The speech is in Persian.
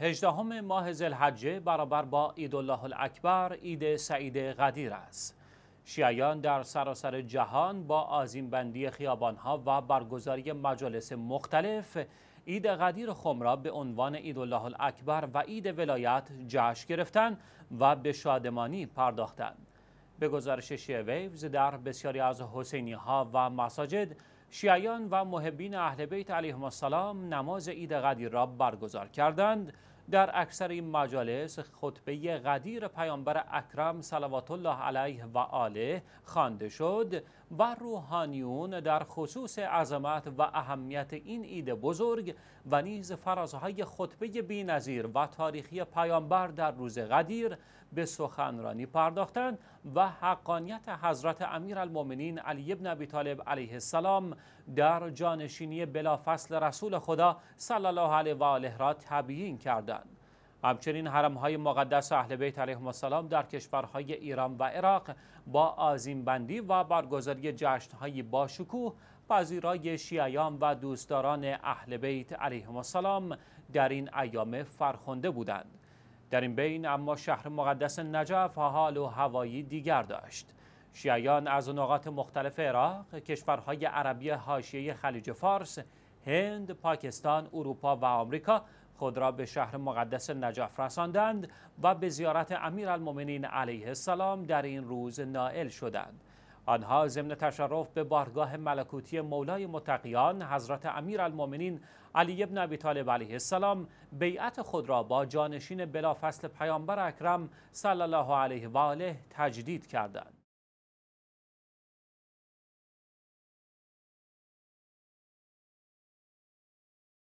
هجدهم ماه زلحجه برابر با الله الاکبر عید سعید قدیر است شیعیان در سراسر جهان با آزیمبندی خیابانها و برگزاری مجالس مختلف عید قدیر خمرا به عنوان عید الله الاکبر و عید ولایت جشن گرفتن و به شادمانی پرداختند. به گزارش شیعه ویوز در بسیاری از حسینی ها و مساجد شیعیان و محبین اهل بیت علیهم السلام نماز عید قدیر را برگزار کردند در اکثر این مجالس خطبه قدیر پیامبر اکرم صلوات الله علیه و آله خوانده شد و روحانیون در خصوص عظمت و اهمیت این ایده بزرگ و نیز فرازهای خطبه بینظیر و تاریخی پیامبر در روز قدیر به سخنرانی پرداختند و حقانیت حضرت امیرالمؤمنین علی ابن ابی طالب علیه السلام در جانشینی بلافصل رسول خدا صلی الله علیه و آله را تبیین کرده همچنین های مقدس اهل بیت علیهم السلام در کشورهای ایران و عراق با بندی و برگزاری جشنهایی با شکوه پذیرای شیعیان و دوستداران اهل بیت علیهم السلام در این ایام فرخنده بودند در این بین اما شهر مقدس نجف حال و هوایی دیگر داشت شیعیان از نقاط مختلف عراق کشورهای عربی حاشیه خلیج فارس هند، پاکستان، اروپا و آمریکا خود را به شهر مقدس نجف رساندند و به زیارت امیرالمؤمنین علیه السلام در این روز نائل شدند. آنها ضمن تشرف به بارگاه ملکوتی مولای متقیان حضرت امیرالمؤمنین علی ابن ابی طالب علیه السلام بیعت خود را با جانشین بلافصل پیامبر اکرم صلی الله علیه و آله تجدید کردند.